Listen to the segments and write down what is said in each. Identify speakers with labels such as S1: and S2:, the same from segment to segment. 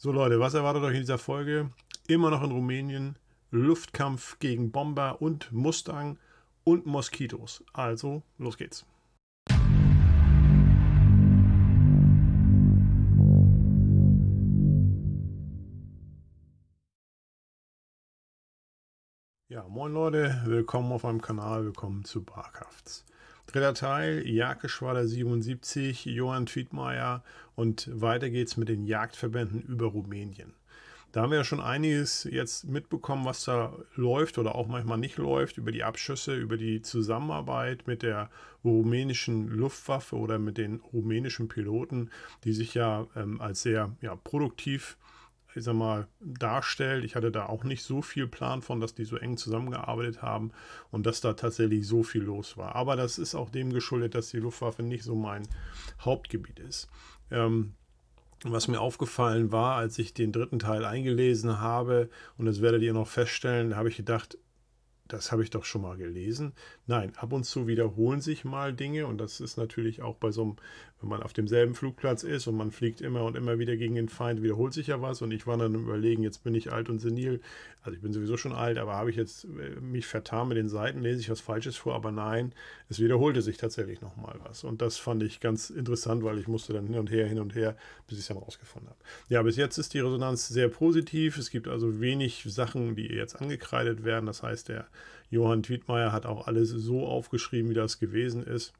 S1: So Leute, was erwartet euch in dieser Folge? Immer noch in Rumänien, Luftkampf gegen Bomber und Mustang und Moskitos. Also, los geht's. Ja, moin Leute, willkommen auf meinem Kanal, willkommen zu Barkrafts. Dritter Teil, Jagdgeschwader 77, Johann Tietmeier und weiter geht's mit den Jagdverbänden über Rumänien. Da haben wir ja schon einiges jetzt mitbekommen, was da läuft oder auch manchmal nicht läuft, über die Abschüsse, über die Zusammenarbeit mit der rumänischen Luftwaffe oder mit den rumänischen Piloten, die sich ja ähm, als sehr ja, produktiv ich sag mal, darstellt. Ich hatte da auch nicht so viel Plan von, dass die so eng zusammengearbeitet haben und dass da tatsächlich so viel los war. Aber das ist auch dem geschuldet, dass die Luftwaffe nicht so mein Hauptgebiet ist. Ähm, was mir aufgefallen war, als ich den dritten Teil eingelesen habe, und das werdet ihr noch feststellen, habe ich gedacht, das habe ich doch schon mal gelesen. Nein, ab und zu wiederholen sich mal Dinge und das ist natürlich auch bei so einem, wenn man auf demselben Flugplatz ist und man fliegt immer und immer wieder gegen den Feind, wiederholt sich ja was und ich war dann im Überlegen, jetzt bin ich alt und senil, also ich bin sowieso schon alt, aber habe ich jetzt äh, mich vertan mit den Seiten, lese ich was Falsches vor, aber nein, es wiederholte sich tatsächlich nochmal was und das fand ich ganz interessant, weil ich musste dann hin und her, hin und her, bis ich es dann rausgefunden habe. Ja, bis jetzt ist die Resonanz sehr positiv, es gibt also wenig Sachen, die jetzt angekreidet werden, das heißt, der Johann Tietmeier hat auch alles so aufgeschrieben, wie das gewesen ist.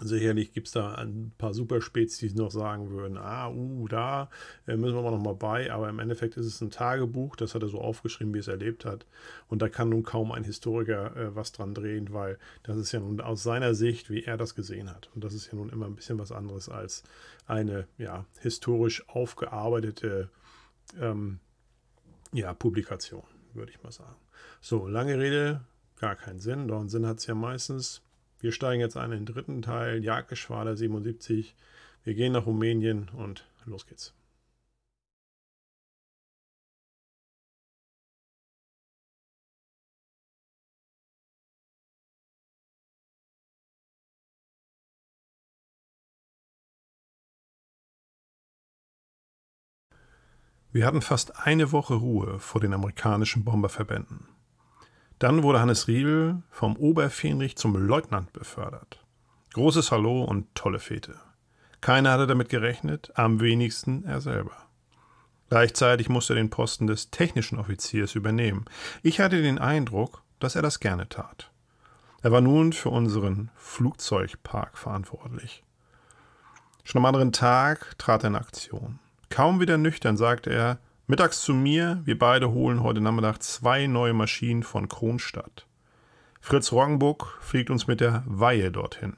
S1: Sicherlich gibt es da ein paar Superspäts, die noch sagen würden, ah, uh, da äh, müssen wir mal nochmal bei. Aber im Endeffekt ist es ein Tagebuch, das hat er so aufgeschrieben, wie es erlebt hat. Und da kann nun kaum ein Historiker äh, was dran drehen, weil das ist ja nun aus seiner Sicht, wie er das gesehen hat. Und das ist ja nun immer ein bisschen was anderes als eine ja, historisch aufgearbeitete ähm, ja, Publikation, würde ich mal sagen. So, lange Rede, gar keinen Sinn. Doch einen Sinn hat es ja meistens. Wir steigen jetzt ein in den dritten Teil, Jagdgeschwader 77. Wir gehen nach Rumänien und los geht's. Wir hatten fast eine Woche Ruhe vor den amerikanischen Bomberverbänden. Dann wurde Hannes Riebel vom Oberfähnrich zum Leutnant befördert. Großes Hallo und tolle Fete. Keiner hatte damit gerechnet, am wenigsten er selber. Gleichzeitig musste er den Posten des technischen Offiziers übernehmen. Ich hatte den Eindruck, dass er das gerne tat. Er war nun für unseren Flugzeugpark verantwortlich. Schon am anderen Tag trat er in Aktion. Kaum wieder nüchtern sagte er, Mittags zu mir, wir beide holen heute Nachmittag zwei neue Maschinen von Kronstadt. Fritz Roggenburg fliegt uns mit der Weihe dorthin.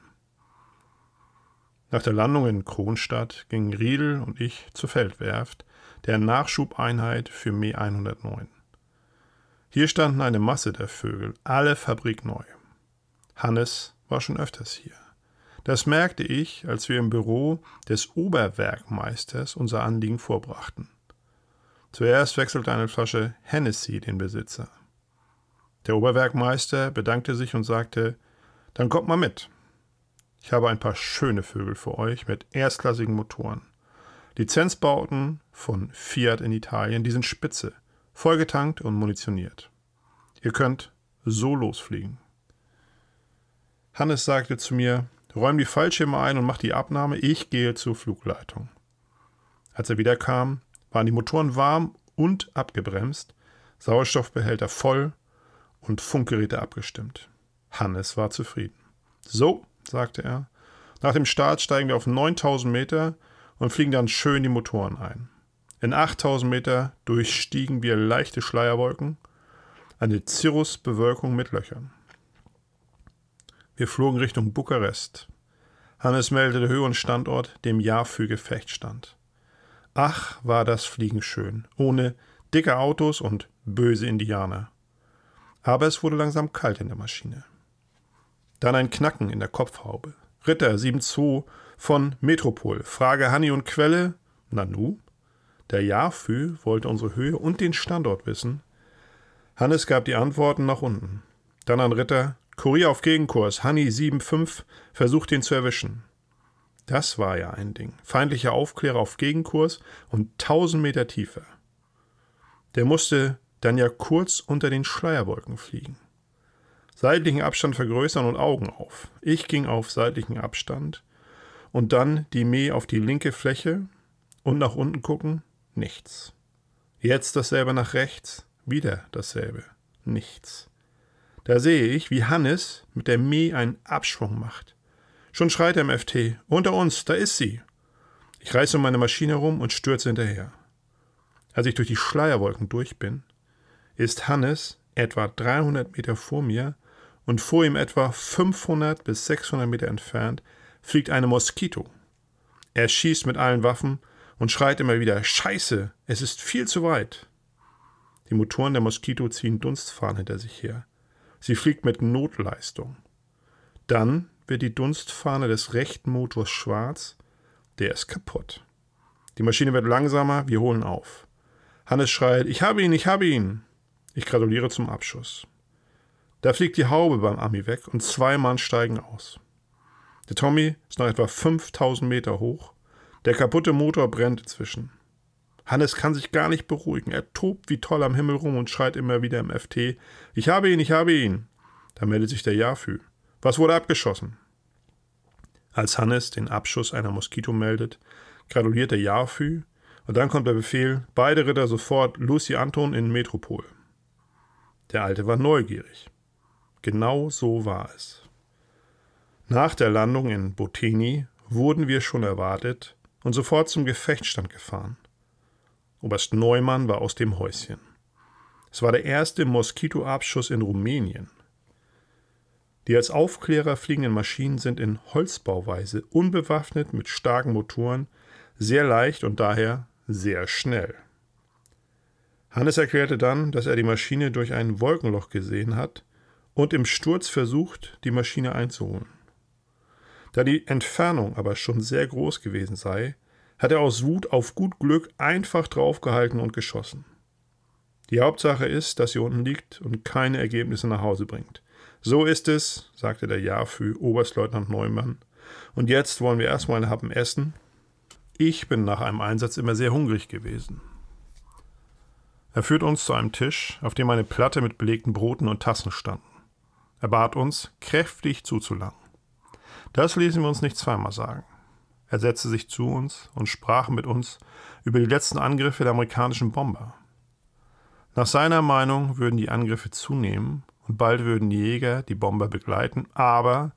S1: Nach der Landung in Kronstadt gingen Riedel und ich zur Feldwerft, der Nachschubeinheit für Me 109. Hier standen eine Masse der Vögel, alle fabrikneu. Hannes war schon öfters hier. Das merkte ich, als wir im Büro des Oberwerkmeisters unser Anliegen vorbrachten. Zuerst wechselte eine Flasche Hennessy den Besitzer. Der Oberwerkmeister bedankte sich und sagte, dann kommt mal mit. Ich habe ein paar schöne Vögel für euch mit erstklassigen Motoren. Lizenzbauten von Fiat in Italien, die sind spitze, vollgetankt und munitioniert. Ihr könnt so losfliegen. Hannes sagte zu mir, räum die Fallschirme ein und mach die Abnahme, ich gehe zur Flugleitung. Als er wiederkam, waren die Motoren warm und abgebremst, Sauerstoffbehälter voll und Funkgeräte abgestimmt. Hannes war zufrieden. So, sagte er, nach dem Start steigen wir auf 9000 Meter und fliegen dann schön die Motoren ein. In 8000 Meter durchstiegen wir leichte Schleierwolken, eine Cirrusbewölkung mit Löchern. Wir flogen Richtung Bukarest. Hannes meldete Höhe und Standort, dem Jahr für Gefecht stand. Ach, war das Fliegen schön, ohne dicke Autos und böse Indianer. Aber es wurde langsam kalt in der Maschine. Dann ein Knacken in der Kopfhaube. Ritter 7-2 von Metropol. Frage Hanni und Quelle. Nanu? Der Jafü wollte unsere Höhe und den Standort wissen. Hannes gab die Antworten nach unten. Dann an Ritter. Kurier auf Gegenkurs. Hanni 7-5 versucht ihn zu erwischen. Das war ja ein Ding. Feindlicher Aufklärer auf Gegenkurs und 1000 Meter tiefer. Der musste dann ja kurz unter den Schleierwolken fliegen. Seitlichen Abstand vergrößern und Augen auf. Ich ging auf seitlichen Abstand und dann die Mäh auf die linke Fläche und nach unten gucken, nichts. Jetzt dasselbe nach rechts, wieder dasselbe, nichts. Da sehe ich, wie Hannes mit der Mäh einen Abschwung macht. Schon schreit er im FT. Unter uns, da ist sie. Ich reiße um meine Maschine herum und stürze hinterher. Als ich durch die Schleierwolken durch bin, ist Hannes etwa 300 Meter vor mir und vor ihm etwa 500 bis 600 Meter entfernt fliegt eine Moskito. Er schießt mit allen Waffen und schreit immer wieder: Scheiße, es ist viel zu weit. Die Motoren der Moskito ziehen Dunstfahnen hinter sich her. Sie fliegt mit Notleistung. Dann wird die Dunstfahne des rechten Motors schwarz, der ist kaputt. Die Maschine wird langsamer, wir holen auf. Hannes schreit, ich habe ihn, ich habe ihn. Ich gratuliere zum Abschuss. Da fliegt die Haube beim Ami weg und zwei Mann steigen aus. Der Tommy ist noch etwa 5000 Meter hoch. Der kaputte Motor brennt inzwischen. Hannes kann sich gar nicht beruhigen. Er tobt wie toll am Himmel rum und schreit immer wieder im FT: Ich habe ihn, ich habe ihn. Da meldet sich der Jafü. Was wurde abgeschossen? Als Hannes den Abschuss einer Moskito meldet, gratuliert er Jarfü und dann kommt der Befehl, beide Ritter sofort Lucy Anton in Metropol. Der Alte war neugierig. Genau so war es. Nach der Landung in Botini wurden wir schon erwartet und sofort zum Gefechtsstand gefahren. Oberst Neumann war aus dem Häuschen. Es war der erste Moskitoabschuss in Rumänien. Die als Aufklärer fliegenden Maschinen sind in Holzbauweise unbewaffnet mit starken Motoren, sehr leicht und daher sehr schnell. Hannes erklärte dann, dass er die Maschine durch ein Wolkenloch gesehen hat und im Sturz versucht, die Maschine einzuholen. Da die Entfernung aber schon sehr groß gewesen sei, hat er aus Wut auf gut Glück einfach draufgehalten und geschossen. Die Hauptsache ist, dass sie unten liegt und keine Ergebnisse nach Hause bringt. So ist es, sagte der Jahrfü, Oberstleutnant Neumann. Und jetzt wollen wir erstmal einen Happen essen. Ich bin nach einem Einsatz immer sehr hungrig gewesen. Er führt uns zu einem Tisch, auf dem eine Platte mit belegten Broten und Tassen standen. Er bat uns, kräftig zuzulangen. Das ließen wir uns nicht zweimal sagen. Er setzte sich zu uns und sprach mit uns über die letzten Angriffe der amerikanischen Bomber. Nach seiner Meinung würden die Angriffe zunehmen und bald würden die Jäger die Bomber begleiten, aber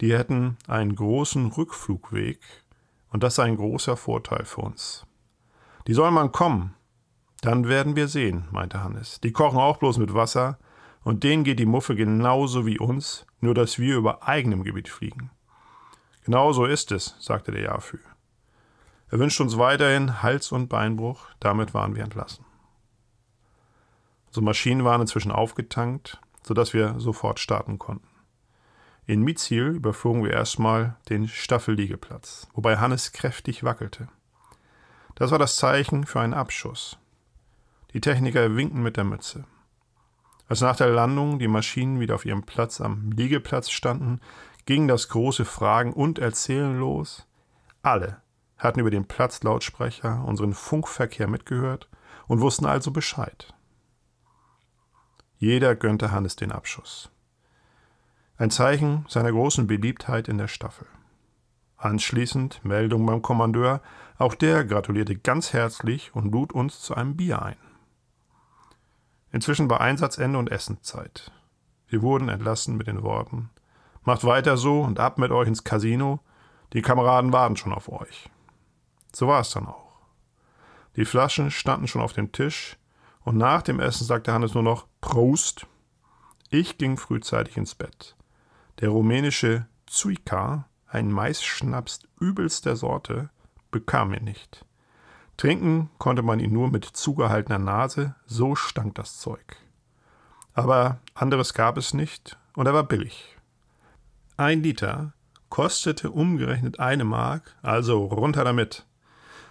S1: die hätten einen großen Rückflugweg und das sei ein großer Vorteil für uns. Die soll man kommen, dann werden wir sehen, meinte Hannes. Die kochen auch bloß mit Wasser und denen geht die Muffe genauso wie uns, nur dass wir über eigenem Gebiet fliegen. Genau so ist es, sagte der Jafü. Er wünscht uns weiterhin Hals- und Beinbruch, damit waren wir entlassen. Unsere Maschinen waren inzwischen aufgetankt sodass wir sofort starten konnten. In Mizil überflogen wir erstmal den Staffelliegeplatz, wobei Hannes kräftig wackelte. Das war das Zeichen für einen Abschuss. Die Techniker winkten mit der Mütze. Als nach der Landung die Maschinen wieder auf ihrem Platz am Liegeplatz standen, ging das große Fragen und Erzählen los. Alle hatten über den Platzlautsprecher unseren Funkverkehr mitgehört und wussten also Bescheid. Jeder gönnte Hannes den Abschuss. Ein Zeichen seiner großen Beliebtheit in der Staffel. Anschließend Meldung beim Kommandeur, auch der gratulierte ganz herzlich und lud uns zu einem Bier ein. Inzwischen war Einsatzende und Essenszeit. Wir wurden entlassen mit den Worten Macht weiter so und ab mit euch ins Casino, die Kameraden warten schon auf euch. So war es dann auch. Die Flaschen standen schon auf dem Tisch, und nach dem Essen sagte Hannes nur noch Prost. Ich ging frühzeitig ins Bett. Der rumänische Zuika, ein Maisschnaps übelster Sorte, bekam mir nicht. Trinken konnte man ihn nur mit zugehaltener Nase, so stank das Zeug. Aber anderes gab es nicht und er war billig. Ein Liter kostete umgerechnet eine Mark, also runter damit.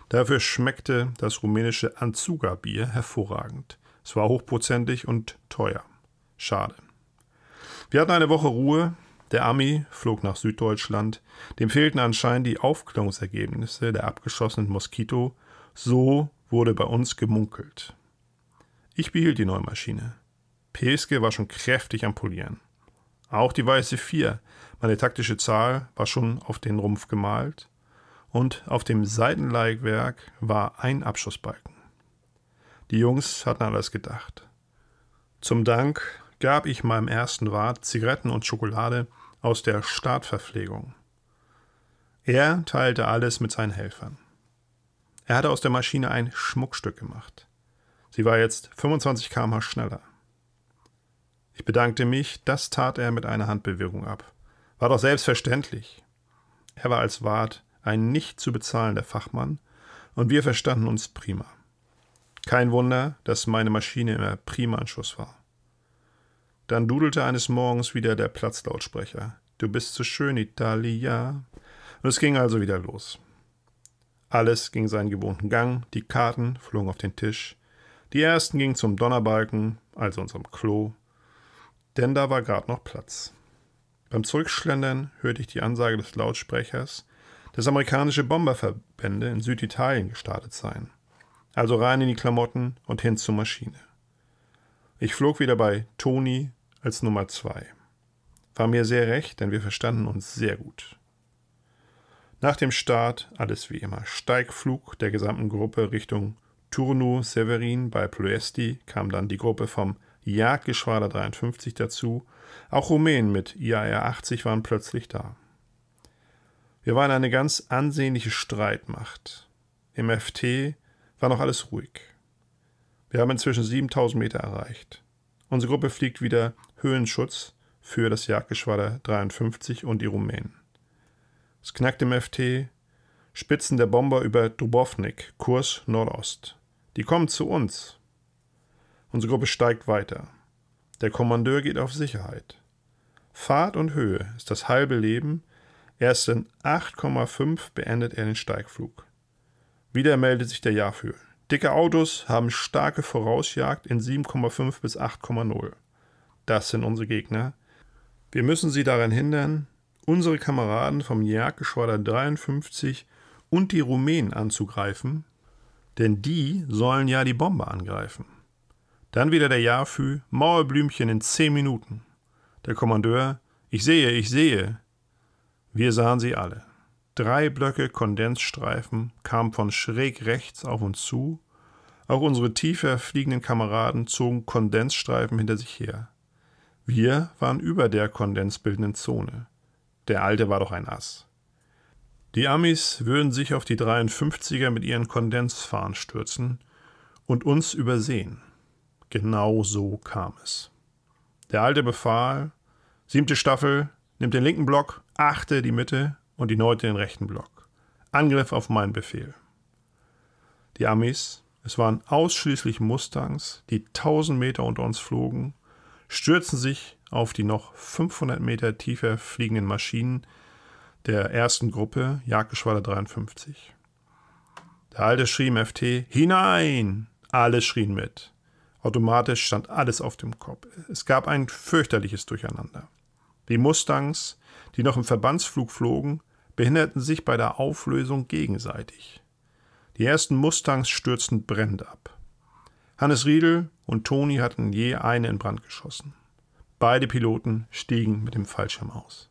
S1: Dafür schmeckte das rumänische Anzuga-Bier hervorragend. Es war hochprozentig und teuer. Schade. Wir hatten eine Woche Ruhe. Der Ami flog nach Süddeutschland. Dem fehlten anscheinend die Aufklärungsergebnisse der abgeschossenen Moskito. So wurde bei uns gemunkelt. Ich behielt die neue Maschine. Peske war schon kräftig am Polieren. Auch die weiße 4, meine taktische Zahl, war schon auf den Rumpf gemalt und auf dem Seitenleitwerk war ein Abschussbalken. Die Jungs hatten an das gedacht. Zum Dank gab ich meinem ersten Wart Zigaretten und Schokolade aus der Startverpflegung. Er teilte alles mit seinen Helfern. Er hatte aus der Maschine ein Schmuckstück gemacht. Sie war jetzt 25 km schneller. Ich bedankte mich, das tat er mit einer Handbewegung ab. War doch selbstverständlich. Er war als Wart ein nicht zu bezahlender Fachmann, und wir verstanden uns prima. Kein Wunder, dass meine Maschine immer prima an Schuss war. Dann dudelte eines Morgens wieder der Platzlautsprecher. Du bist so schön, Italia. Und es ging also wieder los. Alles ging seinen gewohnten Gang, die Karten flogen auf den Tisch. Die ersten gingen zum Donnerbalken, also unserem Klo, denn da war gerade noch Platz. Beim Zurückschlendern hörte ich die Ansage des Lautsprechers, dass amerikanische Bomberverbände in Süditalien gestartet seien. Also rein in die Klamotten und hin zur Maschine. Ich flog wieder bei Toni als Nummer zwei. War mir sehr recht, denn wir verstanden uns sehr gut. Nach dem Start alles wie immer. Steigflug der gesamten Gruppe Richtung Turnu Severin bei Ploesti kam dann die Gruppe vom Jagdgeschwader 53 dazu. Auch Rumänen mit IAR 80 waren plötzlich da. Wir waren eine ganz ansehnliche Streitmacht. Im FT war noch alles ruhig. Wir haben inzwischen 7000 Meter erreicht. Unsere Gruppe fliegt wieder Höhenschutz für das Jagdgeschwader 53 und die Rumänen. Es knackt im FT, Spitzen der Bomber über Dubovnik, Kurs Nordost. Die kommen zu uns. Unsere Gruppe steigt weiter. Der Kommandeur geht auf Sicherheit. Fahrt und Höhe ist das halbe Leben Erst in 8,5 beendet er den Steigflug. Wieder meldet sich der Jahrfühl. Dicke Autos haben starke Vorausjagd in 7,5 bis 8,0. Das sind unsere Gegner. Wir müssen sie daran hindern, unsere Kameraden vom Jagdgeschwader 53 und die Rumänen anzugreifen, denn die sollen ja die Bombe angreifen. Dann wieder der Jahrfü, Mauerblümchen in 10 Minuten. Der Kommandeur, ich sehe, ich sehe, wir sahen sie alle. Drei Blöcke Kondensstreifen kamen von schräg rechts auf uns zu. Auch unsere tiefer fliegenden Kameraden zogen Kondensstreifen hinter sich her. Wir waren über der kondensbildenden Zone. Der alte war doch ein Ass. Die Amis würden sich auf die 53er mit ihren Kondensfahren stürzen und uns übersehen. Genau so kam es. Der Alte befahl, siebte Staffel, Nimm den linken Block, achte die Mitte und die Neute den rechten Block. Angriff auf meinen Befehl. Die Amis, es waren ausschließlich Mustangs, die 1000 Meter unter uns flogen, stürzten sich auf die noch 500 Meter tiefer fliegenden Maschinen der ersten Gruppe, Jagdgeschwader 53. Der Alte schrie im FT, hinein! Alle schrien mit. Automatisch stand alles auf dem Kopf. Es gab ein fürchterliches Durcheinander. Die Mustangs, die noch im Verbandsflug flogen, behinderten sich bei der Auflösung gegenseitig. Die ersten Mustangs stürzten brennend ab. Hannes Riedel und Toni hatten je eine in Brand geschossen. Beide Piloten stiegen mit dem Fallschirm aus.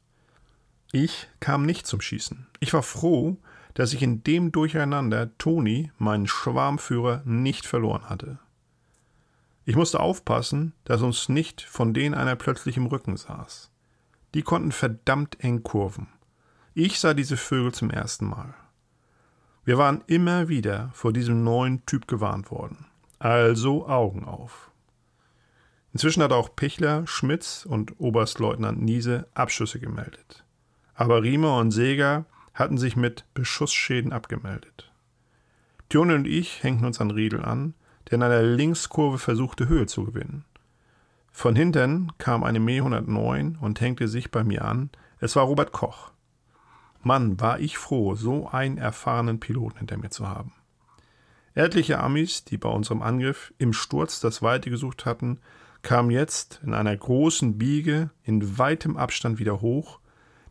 S1: Ich kam nicht zum Schießen. Ich war froh, dass ich in dem Durcheinander Toni, meinen Schwarmführer, nicht verloren hatte. Ich musste aufpassen, dass uns nicht von denen einer plötzlich im Rücken saß. Die konnten verdammt eng kurven. Ich sah diese Vögel zum ersten Mal. Wir waren immer wieder vor diesem neuen Typ gewarnt worden. Also Augen auf. Inzwischen hat auch Pichler, Schmitz und Oberstleutnant Niese Abschüsse gemeldet. Aber Riemer und Seger hatten sich mit Beschussschäden abgemeldet. Tione und ich hängten uns an Riedel an, der in einer Linkskurve versuchte, Höhe zu gewinnen. Von hinten kam eine Me 109 und hängte sich bei mir an. Es war Robert Koch. Mann, war ich froh, so einen erfahrenen Piloten hinter mir zu haben. Etliche Amis, die bei unserem Angriff im Sturz das Weite gesucht hatten, kamen jetzt in einer großen Biege in weitem Abstand wieder hoch,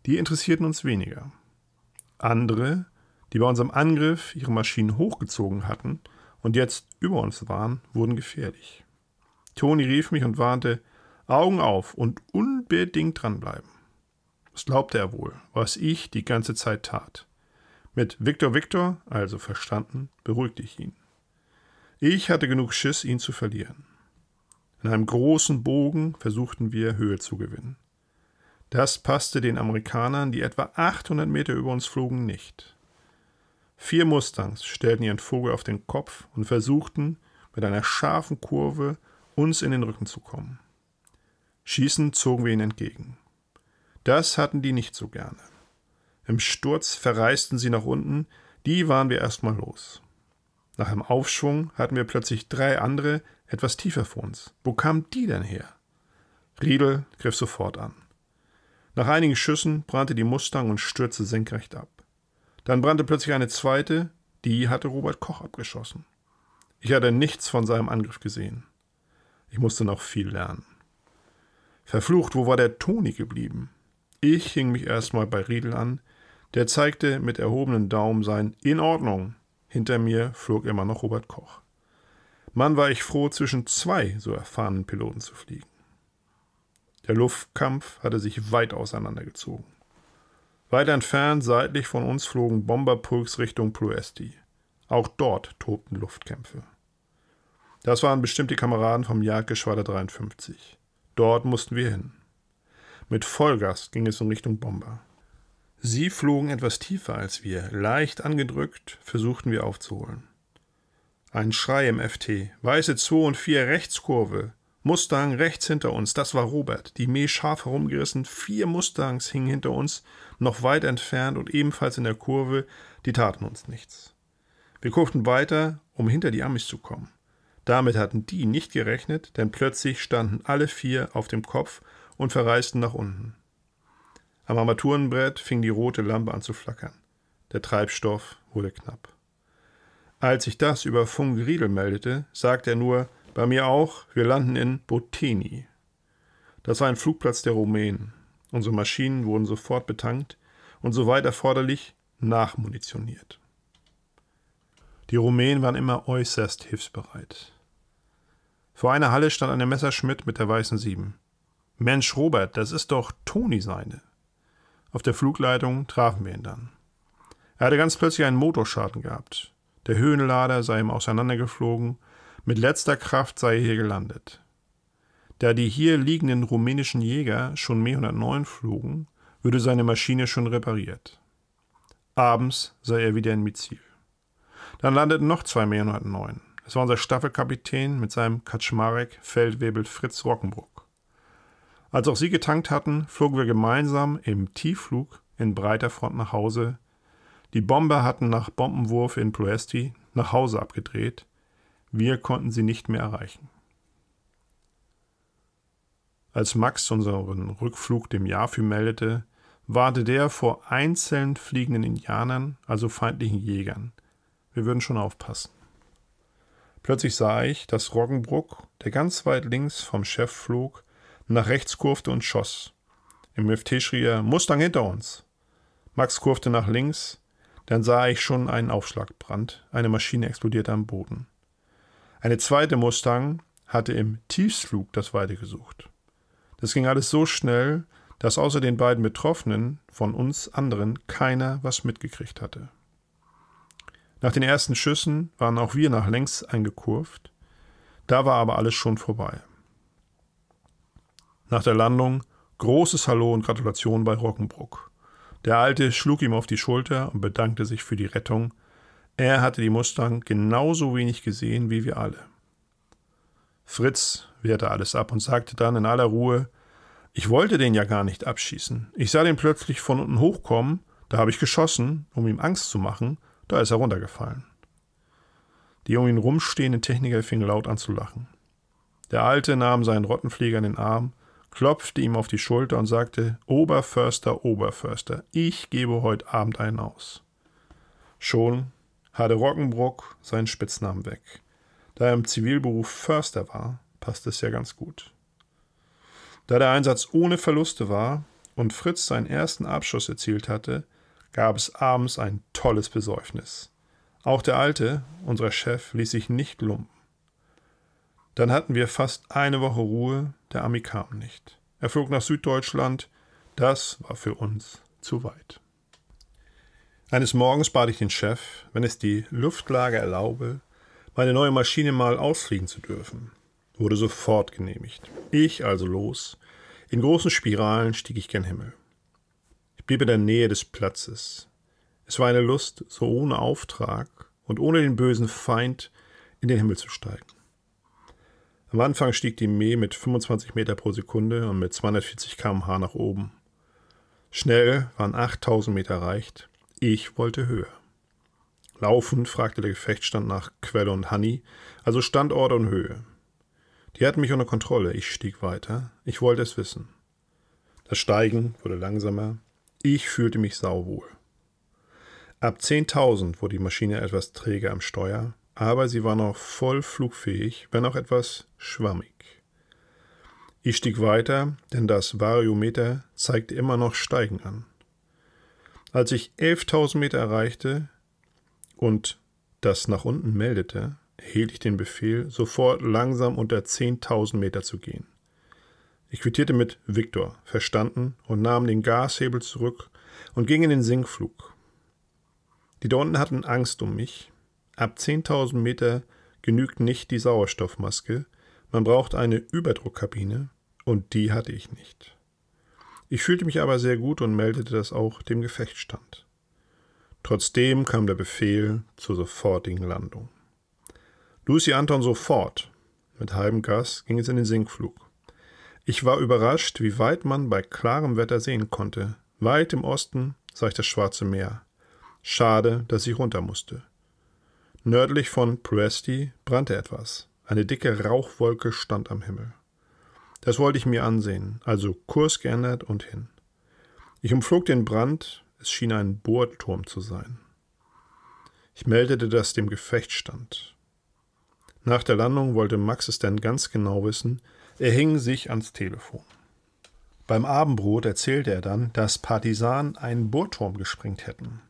S1: die interessierten uns weniger. Andere, die bei unserem Angriff ihre Maschinen hochgezogen hatten und jetzt über uns waren, wurden gefährlich. Toni rief mich und warnte, Augen auf und unbedingt dranbleiben. Das glaubte er wohl, was ich die ganze Zeit tat. Mit Victor Victor, also verstanden, beruhigte ich ihn. Ich hatte genug Schiss, ihn zu verlieren. In einem großen Bogen versuchten wir, Höhe zu gewinnen. Das passte den Amerikanern, die etwa 800 Meter über uns flogen, nicht. Vier Mustangs stellten ihren Vogel auf den Kopf und versuchten, mit einer scharfen Kurve uns in den Rücken zu kommen. Schießend zogen wir ihnen entgegen. Das hatten die nicht so gerne. Im Sturz verreisten sie nach unten, die waren wir erstmal los. Nach einem Aufschwung hatten wir plötzlich drei andere etwas tiefer vor uns. Wo kamen die denn her? Riedel griff sofort an. Nach einigen Schüssen brannte die Mustang und stürzte senkrecht ab. Dann brannte plötzlich eine zweite, die hatte Robert Koch abgeschossen. Ich hatte nichts von seinem Angriff gesehen. Ich musste noch viel lernen. Verflucht, wo war der Toni geblieben? Ich hing mich erstmal bei Riedel an, der zeigte mit erhobenem Daumen sein In Ordnung. Hinter mir flog immer noch Robert Koch. Mann war ich froh, zwischen zwei so erfahrenen Piloten zu fliegen. Der Luftkampf hatte sich weit auseinandergezogen. Weit entfernt, seitlich von uns flogen Bomberpulks Richtung Ploesti. Auch dort tobten Luftkämpfe. Das waren bestimmt die Kameraden vom Jagdgeschwader 53. Dort mussten wir hin. Mit Vollgas ging es in Richtung Bomber. Sie flogen etwas tiefer als wir. Leicht angedrückt versuchten wir aufzuholen. Ein Schrei im FT. Weiße 2 und 4 Rechtskurve. Mustang rechts hinter uns, das war Robert, die Mäh scharf herumgerissen, vier Mustangs hingen hinter uns, noch weit entfernt und ebenfalls in der Kurve, die taten uns nichts. Wir kurften weiter, um hinter die Amis zu kommen. Damit hatten die nicht gerechnet, denn plötzlich standen alle vier auf dem Kopf und verreisten nach unten. Am Armaturenbrett fing die rote Lampe an zu flackern. Der Treibstoff wurde knapp. Als ich das über Funk Riedel meldete, sagte er nur, bei mir auch, wir landen in Boteni. Das war ein Flugplatz der Rumänen. Unsere Maschinen wurden sofort betankt und soweit erforderlich nachmunitioniert. Die Rumänen waren immer äußerst hilfsbereit. Vor einer Halle stand eine Messerschmidt mit der weißen Sieben. Mensch, Robert, das ist doch Toni seine. Auf der Flugleitung trafen wir ihn dann. Er hatte ganz plötzlich einen Motorschaden gehabt. Der Höhenlader sei ihm auseinandergeflogen, mit letzter Kraft sei er hier gelandet. Da die hier liegenden rumänischen Jäger schon Me 109 flogen, würde seine Maschine schon repariert. Abends sei er wieder in Mizil. Dann landeten noch zwei Me 109. Es war unser Staffelkapitän mit seinem Kaczmarek Feldwebel Fritz Rockenbruck. Als auch sie getankt hatten, flogen wir gemeinsam im Tiefflug in breiter Front nach Hause. Die Bomber hatten nach Bombenwurf in Ploesti nach Hause abgedreht. Wir konnten sie nicht mehr erreichen. Als Max unseren Rückflug dem Jafi meldete, warnte der vor einzeln fliegenden Indianern, also feindlichen Jägern. Wir würden schon aufpassen. Plötzlich sah ich, dass Roggenbruck, der ganz weit links vom Chef flog, nach rechts kurfte und schoss. Im FT schrie er Mustang hinter uns. Max kurfte nach links, dann sah ich schon einen Aufschlagbrand. Eine Maschine explodierte am Boden. Eine zweite Mustang hatte im Tiefflug das Weite gesucht. Das ging alles so schnell, dass außer den beiden Betroffenen von uns anderen keiner was mitgekriegt hatte. Nach den ersten Schüssen waren auch wir nach längs eingekurvt. Da war aber alles schon vorbei. Nach der Landung großes Hallo und Gratulation bei Rockenbruck. Der Alte schlug ihm auf die Schulter und bedankte sich für die Rettung. Er hatte die Mustang genauso wenig gesehen wie wir alle. Fritz wehrte alles ab und sagte dann in aller Ruhe, ich wollte den ja gar nicht abschießen. Ich sah den plötzlich von unten hochkommen, da habe ich geschossen, um ihm Angst zu machen, da ist er runtergefallen. Die um ihn rumstehenden Techniker fingen laut an zu lachen. Der Alte nahm seinen Rottenflieger in den Arm, klopfte ihm auf die Schulter und sagte: Oberförster, Oberförster, ich gebe heute Abend einen aus. Schon hatte Rockenbrock seinen Spitznamen weg. Da er im Zivilberuf Förster war, passte es ja ganz gut. Da der Einsatz ohne Verluste war und Fritz seinen ersten Abschuss erzielt hatte, gab es abends ein tolles Besäufnis. Auch der Alte, unser Chef, ließ sich nicht lumpen. Dann hatten wir fast eine Woche Ruhe, der Ami kam nicht. Er flog nach Süddeutschland, das war für uns zu weit. Eines Morgens bat ich den Chef, wenn es die Luftlage erlaube, meine neue Maschine mal ausfliegen zu dürfen. Wurde sofort genehmigt. Ich also los. In großen Spiralen stieg ich gen Himmel blieb in der Nähe des Platzes. Es war eine Lust, so ohne Auftrag und ohne den bösen Feind in den Himmel zu steigen. Am Anfang stieg die Mäh mit 25 Meter pro Sekunde und mit 240 km/h nach oben. Schnell waren 8000 Meter erreicht. Ich wollte höher. Laufend fragte der Gefechtsstand nach Quelle und Honey, also Standort und Höhe. Die hatten mich unter Kontrolle. Ich stieg weiter. Ich wollte es wissen. Das Steigen wurde langsamer, ich fühlte mich sauwohl. Ab 10.000 wurde die Maschine etwas träger am Steuer, aber sie war noch voll flugfähig, wenn auch etwas schwammig. Ich stieg weiter, denn das Variometer zeigte immer noch Steigen an. Als ich 11.000 Meter erreichte und das nach unten meldete, hielt ich den Befehl, sofort langsam unter 10.000 Meter zu gehen. Ich quittierte mit Viktor, verstanden, und nahm den Gashebel zurück und ging in den Sinkflug. Die da unten hatten Angst um mich. Ab 10.000 Meter genügt nicht die Sauerstoffmaske, man braucht eine Überdruckkabine, und die hatte ich nicht. Ich fühlte mich aber sehr gut und meldete das auch dem Gefechtsstand. Trotzdem kam der Befehl zur sofortigen Landung. Lucy Anton sofort. Mit halbem Gas ging es in den Sinkflug. Ich war überrascht, wie weit man bei klarem Wetter sehen konnte. Weit im Osten sah ich das Schwarze Meer. Schade, dass ich runter musste. Nördlich von Presti brannte etwas. Eine dicke Rauchwolke stand am Himmel. Das wollte ich mir ansehen, also Kurs geändert und hin. Ich umflog den Brand, es schien ein Bohrturm zu sein. Ich meldete das dem Gefechtsstand. Nach der Landung wollte Max es dann ganz genau wissen, er hing sich ans Telefon. Beim Abendbrot erzählte er dann, dass Partisanen einen Burgturm gesprengt hätten.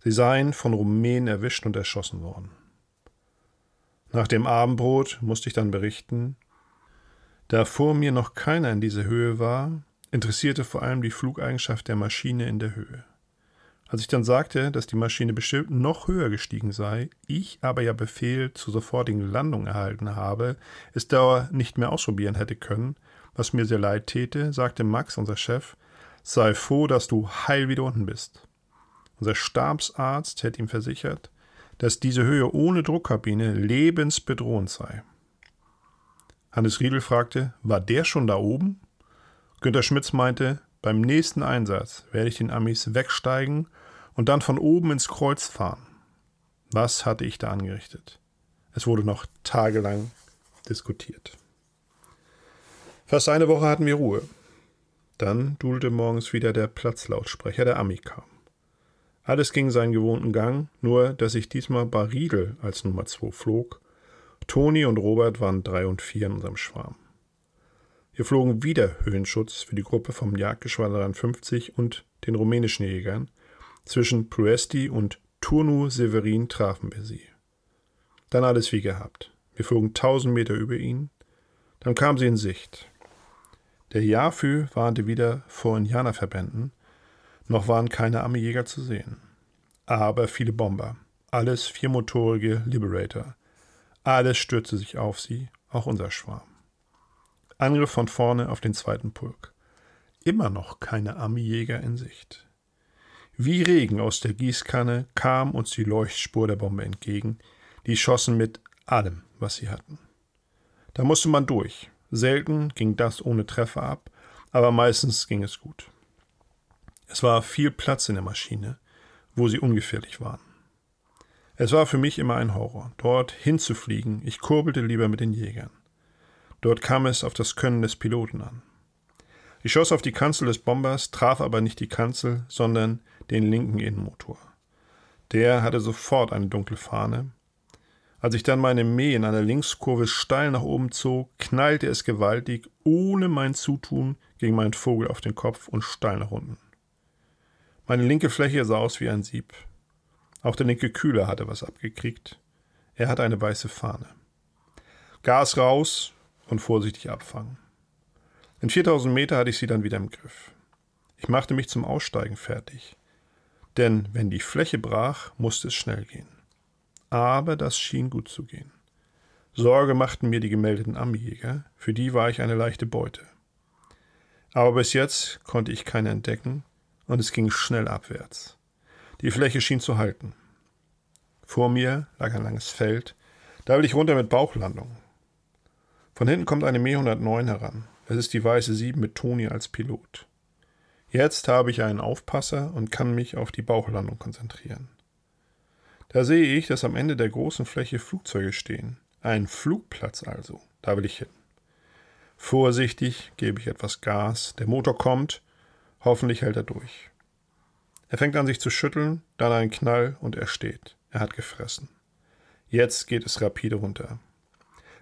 S1: Sie seien von Rumänen erwischt und erschossen worden. Nach dem Abendbrot musste ich dann berichten, da vor mir noch keiner in dieser Höhe war, interessierte vor allem die Flugeigenschaft der Maschine in der Höhe. Als ich dann sagte, dass die Maschine bestimmt noch höher gestiegen sei, ich aber ja Befehl zur sofortigen Landung erhalten habe, es dauer nicht mehr ausprobieren hätte können, was mir sehr leid täte, sagte Max, unser Chef, sei froh, dass du heil wieder unten bist. Unser Stabsarzt hätte ihm versichert, dass diese Höhe ohne Druckkabine lebensbedrohend sei. Hannes Riedel fragte, war der schon da oben? Günter Schmitz meinte, beim nächsten Einsatz werde ich den Amis wegsteigen und dann von oben ins Kreuz fahren. Was hatte ich da angerichtet? Es wurde noch tagelang diskutiert. Fast eine Woche hatten wir Ruhe. Dann dudelte morgens wieder der Platzlautsprecher der Ami kam. Alles ging seinen gewohnten Gang, nur dass ich diesmal Baridel als Nummer 2 flog. Toni und Robert waren drei und vier in unserem Schwarm. Wir flogen wieder Höhenschutz für die Gruppe vom Jagdgeschwader 53 und den rumänischen Jägern, zwischen Pruesti und Turnu Severin trafen wir sie. Dann alles wie gehabt. Wir flogen tausend Meter über ihn. Dann kam sie in Sicht. Der Jafü warnte wieder vor Indianerverbänden. Noch waren keine Armeejäger zu sehen. Aber viele Bomber. Alles viermotorige Liberator. Alles stürzte sich auf sie, auch unser Schwarm. Angriff von vorne auf den zweiten Pulk. Immer noch keine Armeejäger in Sicht. Wie Regen aus der Gießkanne kam uns die Leuchtspur der Bombe entgegen. Die schossen mit allem, was sie hatten. Da musste man durch. Selten ging das ohne Treffer ab, aber meistens ging es gut. Es war viel Platz in der Maschine, wo sie ungefährlich waren. Es war für mich immer ein Horror, dort hinzufliegen. Ich kurbelte lieber mit den Jägern. Dort kam es auf das Können des Piloten an. Ich schoss auf die Kanzel des Bombers, traf aber nicht die Kanzel, sondern den linken Innenmotor. Der hatte sofort eine dunkle Fahne. Als ich dann meine Mäh in einer Linkskurve steil nach oben zog, knallte es gewaltig, ohne mein Zutun, gegen meinen Vogel auf den Kopf und steil nach unten. Meine linke Fläche sah aus wie ein Sieb. Auch der linke Kühler hatte was abgekriegt. Er hatte eine weiße Fahne. Gas raus und vorsichtig abfangen. In 4000 Meter hatte ich sie dann wieder im Griff. Ich machte mich zum Aussteigen fertig denn wenn die Fläche brach, musste es schnell gehen. Aber das schien gut zu gehen. Sorge machten mir die gemeldeten Amijäger, für die war ich eine leichte Beute. Aber bis jetzt konnte ich keine entdecken und es ging schnell abwärts. Die Fläche schien zu halten. Vor mir lag ein langes Feld, da will ich runter mit Bauchlandung. Von hinten kommt eine Me 109 heran. Es ist die weiße 7 mit Toni als Pilot. Jetzt habe ich einen Aufpasser und kann mich auf die Bauchlandung konzentrieren. Da sehe ich, dass am Ende der großen Fläche Flugzeuge stehen. Ein Flugplatz also. Da will ich hin. Vorsichtig gebe ich etwas Gas. Der Motor kommt. Hoffentlich hält er durch. Er fängt an sich zu schütteln, dann ein Knall und er steht. Er hat gefressen. Jetzt geht es rapide runter.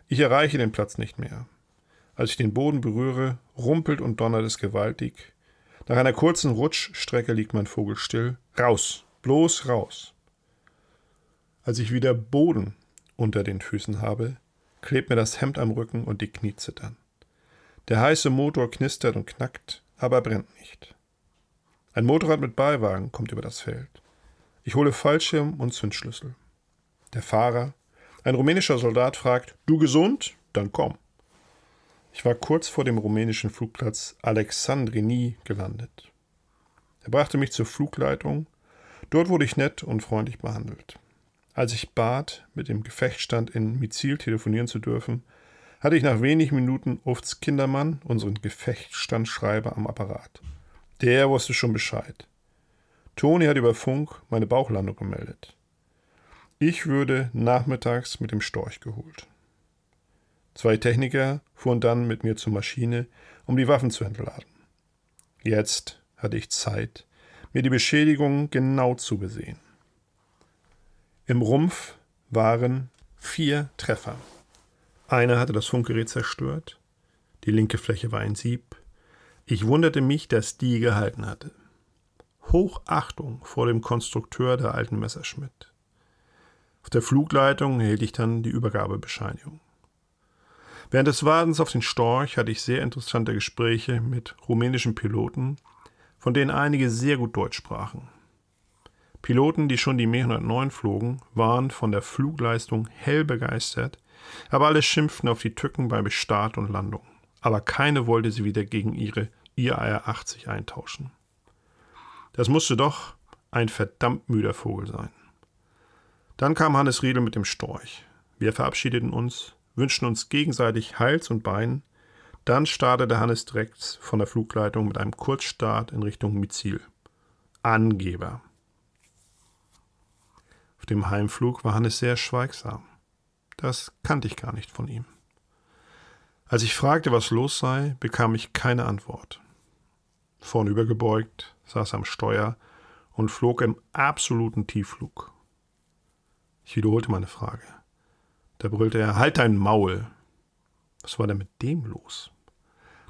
S1: Ich erreiche den Platz nicht mehr. Als ich den Boden berühre, rumpelt und donnert es gewaltig. Nach einer kurzen Rutschstrecke liegt mein Vogel still. Raus, bloß raus. Als ich wieder Boden unter den Füßen habe, klebt mir das Hemd am Rücken und die Knie zittern. Der heiße Motor knistert und knackt, aber brennt nicht. Ein Motorrad mit Beiwagen kommt über das Feld. Ich hole Fallschirm und Zündschlüssel. Der Fahrer, ein rumänischer Soldat, fragt: Du gesund? Dann komm. Ich war kurz vor dem rumänischen Flugplatz Alexandrini gelandet. Er brachte mich zur Flugleitung. Dort wurde ich nett und freundlich behandelt. Als ich bat, mit dem Gefechtsstand in Mizil telefonieren zu dürfen, hatte ich nach wenigen Minuten Ufts Kindermann, unseren Gefechtsstandschreiber, am Apparat. Der wusste schon Bescheid. Toni hat über Funk meine Bauchlandung gemeldet. Ich würde nachmittags mit dem Storch geholt. Zwei Techniker fuhren dann mit mir zur Maschine, um die Waffen zu entladen. Jetzt hatte ich Zeit, mir die Beschädigung genau zu besehen. Im Rumpf waren vier Treffer. Einer hatte das Funkgerät zerstört, die linke Fläche war ein Sieb. Ich wunderte mich, dass die gehalten hatte. Hochachtung vor dem Konstrukteur der alten Messerschmidt. Auf der Flugleitung erhielt ich dann die Übergabebescheinigung. Während des Wadens auf den Storch hatte ich sehr interessante Gespräche mit rumänischen Piloten, von denen einige sehr gut Deutsch sprachen. Piloten, die schon die Me-109 flogen, waren von der Flugleistung hell begeistert, aber alle schimpften auf die Tücken bei Start und Landung. Aber keine wollte sie wieder gegen ihre IAR-80 eintauschen. Das musste doch ein verdammt müder Vogel sein. Dann kam Hannes Riedel mit dem Storch. Wir verabschiedeten uns, wünschen uns gegenseitig Hals und Bein. Dann startete Hannes direkt von der Flugleitung mit einem Kurzstart in Richtung Mizil. Angeber. Auf dem Heimflug war Hannes sehr schweigsam. Das kannte ich gar nicht von ihm. Als ich fragte, was los sei, bekam ich keine Antwort. Vornübergebeugt saß er am Steuer und flog im absoluten Tiefflug. Ich wiederholte meine Frage. Da brüllte er, halt dein Maul. Was war denn mit dem los?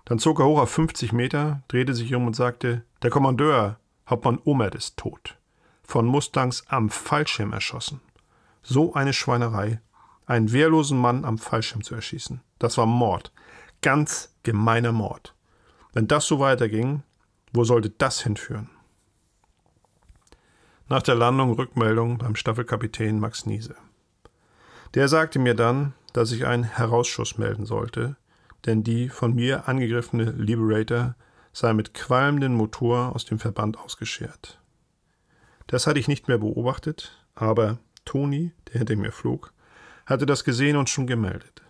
S1: Dann zog er hoch auf 50 Meter, drehte sich um und sagte, der Kommandeur, Hauptmann Omert ist tot. Von Mustangs am Fallschirm erschossen. So eine Schweinerei. Einen wehrlosen Mann am Fallschirm zu erschießen. Das war Mord. Ganz gemeiner Mord. Wenn das so weiterging, wo sollte das hinführen? Nach der Landung Rückmeldung beim Staffelkapitän Max Niese. Der sagte mir dann, dass ich einen Herausschuss melden sollte, denn die von mir angegriffene Liberator sei mit qualmendem Motor aus dem Verband ausgeschert. Das hatte ich nicht mehr beobachtet, aber Toni, der hinter mir flog, hatte das gesehen und schon gemeldet.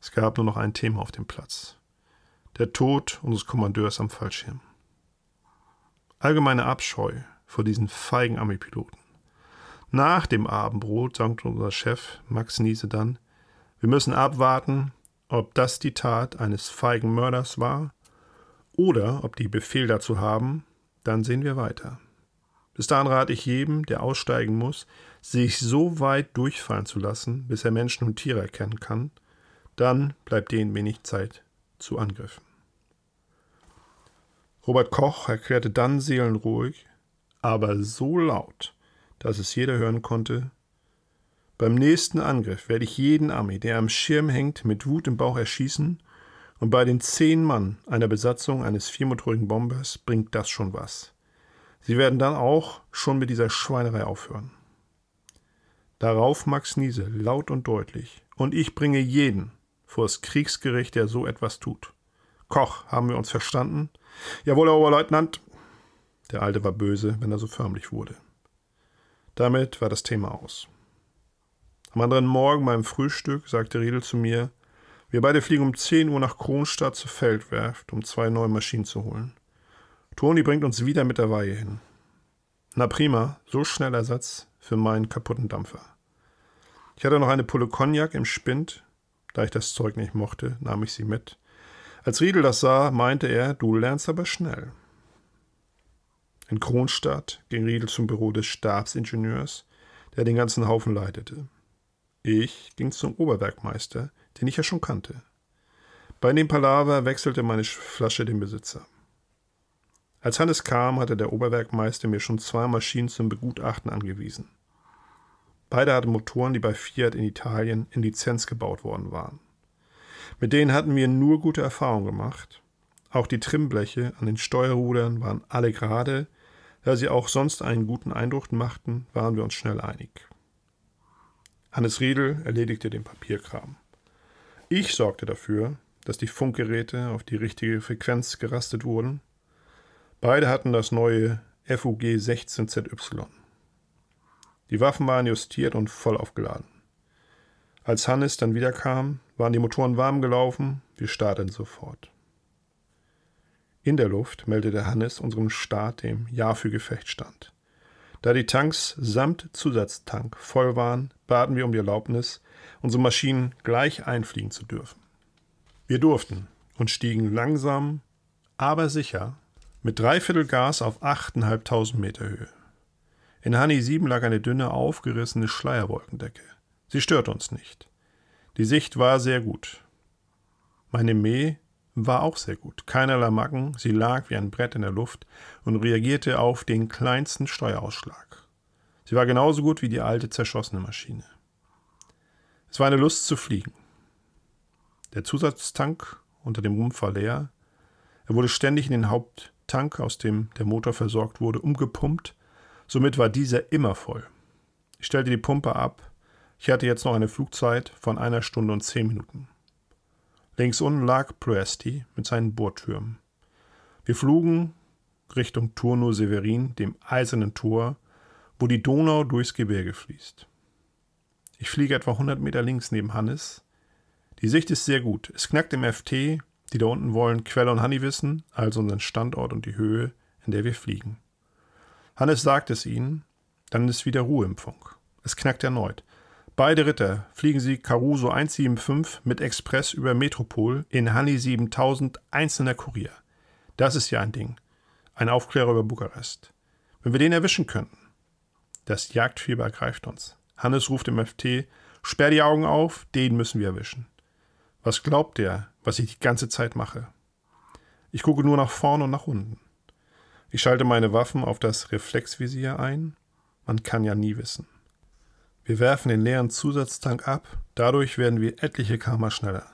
S1: Es gab nur noch ein Thema auf dem Platz. Der Tod unseres Kommandeurs am Fallschirm. Allgemeine Abscheu vor diesen feigen Armeepiloten. Nach dem Abendbrot sagte unser Chef Max Niese dann, wir müssen abwarten, ob das die Tat eines feigen Mörders war oder ob die Befehl dazu haben, dann sehen wir weiter. Bis dahin rate ich jedem, der aussteigen muss, sich so weit durchfallen zu lassen, bis er Menschen und Tiere erkennen kann. Dann bleibt denen wenig Zeit zu Angriffen. Robert Koch erklärte dann seelenruhig, aber so laut, dass es jeder hören konnte. Beim nächsten Angriff werde ich jeden Armee, der am Schirm hängt, mit Wut im Bauch erschießen, und bei den zehn Mann einer Besatzung eines viermotorigen Bombers bringt das schon was. Sie werden dann auch schon mit dieser Schweinerei aufhören. Darauf Max Niese, laut und deutlich. Und ich bringe jeden vor das Kriegsgericht, der so etwas tut. Koch, haben wir uns verstanden? Jawohl, Herr Oberleutnant. Der Alte war böse, wenn er so förmlich wurde. Damit war das Thema aus. Am anderen Morgen beim Frühstück sagte Riedel zu mir, wir beide fliegen um 10 Uhr nach Kronstadt zur Feldwerft, um zwei neue Maschinen zu holen. Toni bringt uns wieder mit der Weihe hin. Na prima, so schnell Ersatz für meinen kaputten Dampfer. Ich hatte noch eine Pulle Cognac im Spind, da ich das Zeug nicht mochte, nahm ich sie mit. Als Riedel das sah, meinte er, du lernst aber schnell in Kronstadt ging Riedel zum Büro des Stabsingenieurs, der den ganzen Haufen leitete. Ich ging zum Oberwerkmeister, den ich ja schon kannte. Bei dem Palaver wechselte meine Flasche den Besitzer. Als Hannes kam, hatte der Oberwerkmeister mir schon zwei Maschinen zum Begutachten angewiesen. Beide hatten Motoren, die bei Fiat in Italien in Lizenz gebaut worden waren. Mit denen hatten wir nur gute Erfahrungen gemacht. Auch die Trimmbleche an den Steuerrudern waren alle gerade, da sie auch sonst einen guten Eindruck machten, waren wir uns schnell einig. Hannes Riedel erledigte den Papierkram. Ich sorgte dafür, dass die Funkgeräte auf die richtige Frequenz gerastet wurden. Beide hatten das neue FUG 16ZY. Die Waffen waren justiert und voll aufgeladen. Als Hannes dann wiederkam, waren die Motoren warm gelaufen, wir starteten sofort. In der Luft meldete Hannes unserem Start dem Jahr für Gefecht stand. Da die Tanks samt Zusatztank voll waren, baten wir um die Erlaubnis, unsere Maschinen gleich einfliegen zu dürfen. Wir durften und stiegen langsam, aber sicher mit dreiviertel Gas auf 8.500 Meter Höhe. In Hani 7 lag eine dünne, aufgerissene Schleierwolkendecke. Sie störte uns nicht. Die Sicht war sehr gut. Meine Mäh war auch sehr gut. Keinerlei Macken, sie lag wie ein Brett in der Luft und reagierte auf den kleinsten Steuerausschlag. Sie war genauso gut wie die alte zerschossene Maschine. Es war eine Lust zu fliegen. Der Zusatztank unter dem Rumpf war leer. Er wurde ständig in den Haupttank, aus dem der Motor versorgt wurde, umgepumpt. Somit war dieser immer voll. Ich stellte die Pumpe ab. Ich hatte jetzt noch eine Flugzeit von einer Stunde und zehn Minuten. Links unten lag Ploesti mit seinen Bohrtürmen. Wir flogen Richtung Turno Severin, dem eisernen Tor, wo die Donau durchs Gebirge fließt. Ich fliege etwa 100 Meter links neben Hannes. Die Sicht ist sehr gut. Es knackt im FT, die da unten wollen Quelle und Honey wissen, also unseren Standort und die Höhe, in der wir fliegen. Hannes sagt es ihnen, dann ist wieder Ruhe im Funk. Es knackt erneut. Beide Ritter fliegen sie Caruso 175 mit Express über Metropol in Hani 7000 einzelner Kurier. Das ist ja ein Ding. Ein Aufklärer über Bukarest. Wenn wir den erwischen könnten. Das Jagdfieber ergreift uns. Hannes ruft im FT, sperr die Augen auf, den müssen wir erwischen. Was glaubt er, was ich die ganze Zeit mache? Ich gucke nur nach vorn und nach unten. Ich schalte meine Waffen auf das Reflexvisier ein. Man kann ja nie wissen. Wir werfen den leeren Zusatztank ab, dadurch werden wir etliche Karma schneller.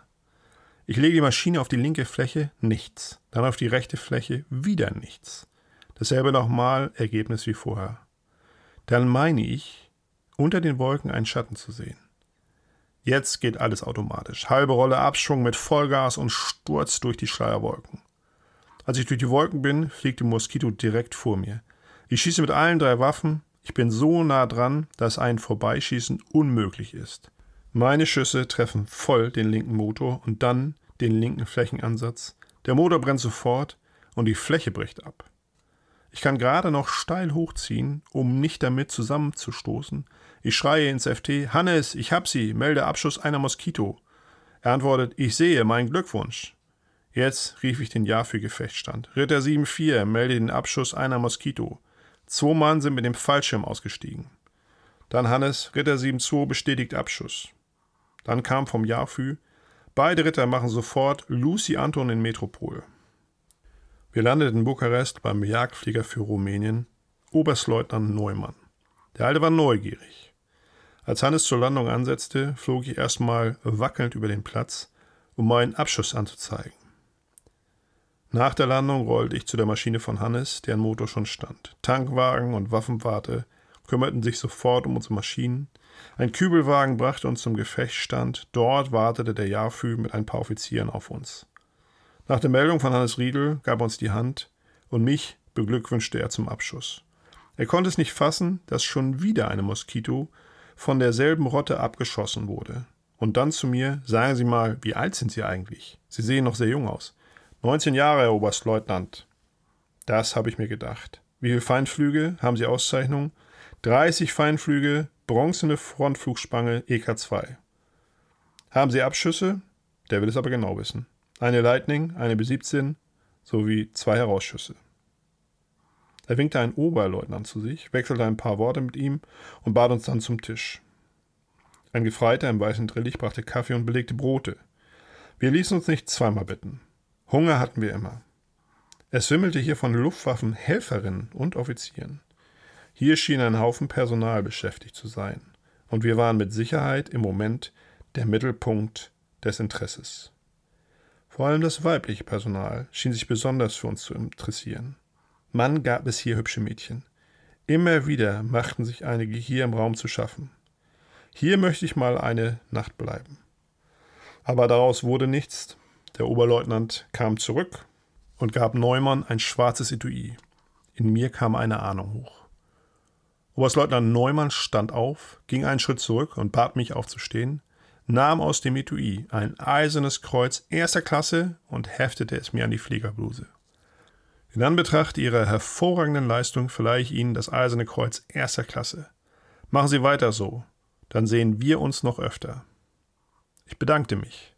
S1: Ich lege die Maschine auf die linke Fläche, nichts. Dann auf die rechte Fläche, wieder nichts. Dasselbe nochmal, Ergebnis wie vorher. Dann meine ich, unter den Wolken einen Schatten zu sehen. Jetzt geht alles automatisch. Halbe Rolle Abschwung mit Vollgas und Sturz durch die Schleierwolken. Als ich durch die Wolken bin, fliegt der Moskito direkt vor mir. Ich schieße mit allen drei Waffen, ich bin so nah dran, dass ein Vorbeischießen unmöglich ist. Meine Schüsse treffen voll den linken Motor und dann den linken Flächenansatz. Der Motor brennt sofort und die Fläche bricht ab. Ich kann gerade noch steil hochziehen, um nicht damit zusammenzustoßen. Ich schreie ins FT: Hannes, ich hab sie, melde Abschuss einer Moskito. Er antwortet: Ich sehe, mein Glückwunsch. Jetzt rief ich den Ja für Gefechtsstand. Ritter 7-4, melde den Abschuss einer Moskito. Zwei Mann sind mit dem Fallschirm ausgestiegen. Dann Hannes, Ritter 7-2 bestätigt Abschuss. Dann kam vom Jafü, beide Ritter machen sofort Lucy Anton in Metropol. Wir landeten in Bukarest beim Jagdflieger für Rumänien, Oberstleutnant Neumann. Der Alte war neugierig. Als Hannes zur Landung ansetzte, flog ich erstmal wackelnd über den Platz, um meinen Abschuss anzuzeigen. Nach der Landung rollte ich zu der Maschine von Hannes, deren Motor schon stand. Tankwagen und Waffenwarte kümmerten sich sofort um unsere Maschinen. Ein Kübelwagen brachte uns zum Gefechtsstand. Dort wartete der Jahrfü mit ein paar Offizieren auf uns. Nach der Meldung von Hannes Riedel gab er uns die Hand und mich beglückwünschte er zum Abschuss. Er konnte es nicht fassen, dass schon wieder eine Moskito von derselben Rotte abgeschossen wurde. Und dann zu mir, sagen Sie mal, wie alt sind Sie eigentlich? Sie sehen noch sehr jung aus. 19 Jahre, Herr Oberstleutnant. Das habe ich mir gedacht. Wie viele Feinflüge haben Sie Auszeichnung? 30 Feinflüge, bronzene Frontflugspange EK2. Haben Sie Abschüsse? Der will es aber genau wissen. Eine Lightning, eine B17 sowie zwei Herausschüsse. Er winkte einen Oberleutnant zu sich, wechselte ein paar Worte mit ihm und bat uns dann zum Tisch. Ein Gefreiter im weißen Drillich brachte Kaffee und belegte Brote. Wir ließen uns nicht zweimal bitten. Hunger hatten wir immer. Es wimmelte hier von Luftwaffen, Helferinnen und Offizieren. Hier schien ein Haufen Personal beschäftigt zu sein, und wir waren mit Sicherheit im Moment der Mittelpunkt des Interesses. Vor allem das weibliche Personal schien sich besonders für uns zu interessieren. Mann gab es hier hübsche Mädchen. Immer wieder machten sich einige hier im Raum zu schaffen. Hier möchte ich mal eine Nacht bleiben. Aber daraus wurde nichts, der Oberleutnant kam zurück und gab Neumann ein schwarzes Etui. In mir kam eine Ahnung hoch. Oberstleutnant Neumann stand auf, ging einen Schritt zurück und bat mich aufzustehen, nahm aus dem Etui ein eisernes Kreuz erster Klasse und heftete es mir an die Fliegerbluse. In Anbetracht Ihrer hervorragenden Leistung verleihe ich Ihnen das Eiserne Kreuz erster Klasse. Machen Sie weiter so, dann sehen wir uns noch öfter. Ich bedankte mich.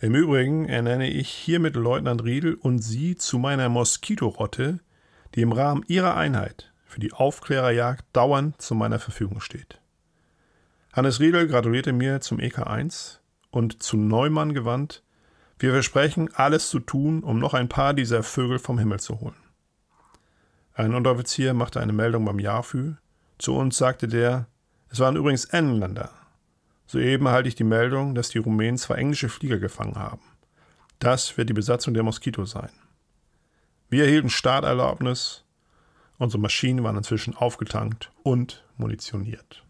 S1: Im Übrigen ernenne ich hiermit Leutnant Riedel und Sie zu meiner Moskitorotte, die im Rahmen Ihrer Einheit für die Aufklärerjagd dauernd zu meiner Verfügung steht. Hannes Riedel gratulierte mir zum EK1 und zu Neumann gewandt, wir versprechen, alles zu tun, um noch ein paar dieser Vögel vom Himmel zu holen. Ein Unteroffizier machte eine Meldung beim JAFÜ. Zu uns sagte der, es waren übrigens Engländer, Soeben halte ich die Meldung, dass die Rumänen zwei englische Flieger gefangen haben. Das wird die Besatzung der Moskito sein. Wir erhielten Starterlaubnis, unsere Maschinen waren inzwischen aufgetankt und munitioniert.